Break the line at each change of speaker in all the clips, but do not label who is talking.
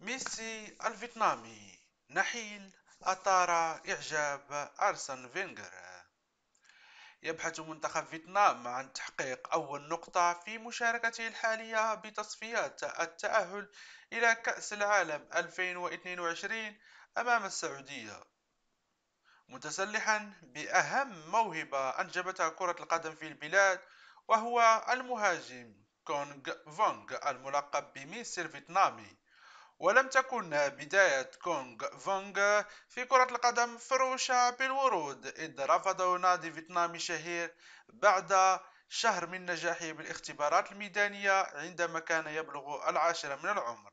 ميسي الفيتنامي نحيل أثار إعجاب أرسن فينغر يبحث منتخب فيتنام عن تحقيق أول نقطة في مشاركته الحالية بتصفيات التأهل إلى كأس العالم 2022 أمام السعودية متسلحا بأهم موهبة أنجبتها كرة القدم في البلاد وهو المهاجم كونغ فونغ الملقب بميسي الفيتنامي ولم تكن بداية كونغ فونغ في كرة القدم فروشة بالورود إذ رفضه نادي فيتنامي شهير بعد شهر من نجاحه بالاختبارات الميدانية عندما كان يبلغ العاشرة من العمر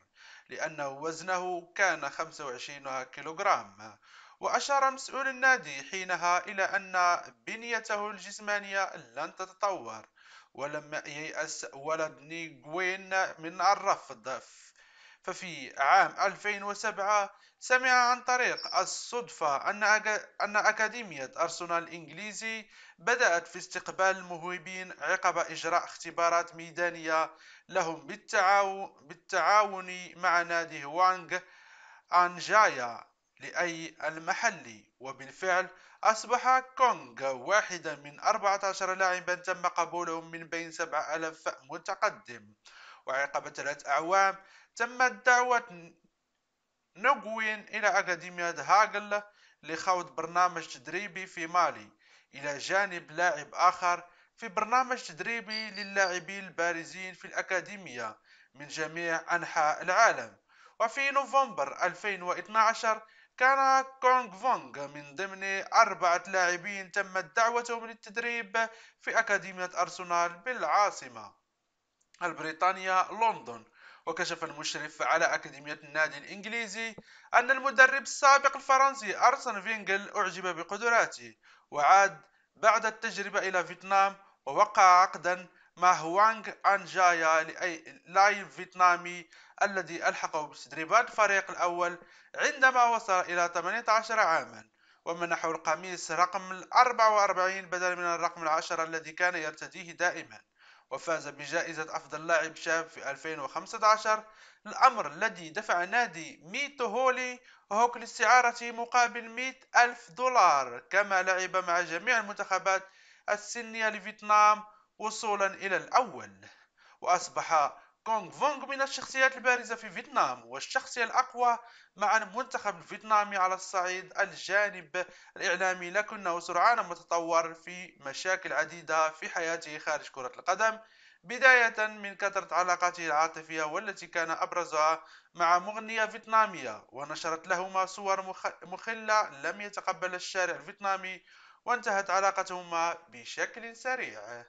لأنه وزنه كان 25 كيلوغرام وأشار مسؤول النادي حينها إلى أن بنيته الجسمانية لن تتطور ولم ييأس ولد نيغوين من الرفض ففي عام 2007 سمع عن طريق الصدفة أن أكاديمية أرسنال الإنجليزي بدأت في استقبال الموهوبين عقب إجراء اختبارات ميدانية لهم بالتعاون, مع نادي هوانغ أنجايا لأي المحلي وبالفعل أصبح كونغ واحدا من 14 لاعبا تم قبولهم من بين 7000 متقدم وعقب ثلاث أعوام تمت دعوة نوغوين إلى أكاديمية هاغل لخوض برنامج تدريبي في مالي إلى جانب لاعب آخر في برنامج تدريبي للاعبين البارزين في الأكاديمية من جميع أنحاء العالم وفي نوفمبر 2012 كان كونغ فونغ من ضمن أربعة لاعبين تمت دعوتهم للتدريب في أكاديمية أرسنال بالعاصمة البريطانية لندن وكشف المشرف على أكاديمية النادي الإنجليزي أن المدرب السابق الفرنسي أرسن فينجل أعجب بقدراته وعاد بعد التجربة إلى فيتنام ووقع عقدا مع هوانغ أنجايا لايف فيتنامي الذي ألحقه بتدريبات الفريق الأول عندما وصل إلى 18 عاما ومنحه القميص رقم 44 بدلا من الرقم العشرة الذي كان يرتديه دائما وفاز بجائزة أفضل لاعب شاب في 2015 الأمر الذي دفع نادي ميتو هولي هوك للاستعارة مقابل 100 ألف دولار كما لعب مع جميع المنتخبات السنية لفيتنام وصولا إلى الأول وأصبح كونغ فونغ من الشخصيات البارزة في فيتنام والشخصية الأقوى مع المنتخب الفيتنامي على الصعيد الجانب الإعلامي لكنه سرعان ما تطور في مشاكل عديدة في حياته خارج كرة القدم بداية من كثرة علاقاته العاطفية والتي كان أبرزها مع مغنية فيتنامية ونشرت لهما صور مخلة لم يتقبل الشارع الفيتنامي وانتهت علاقتهما بشكل سريع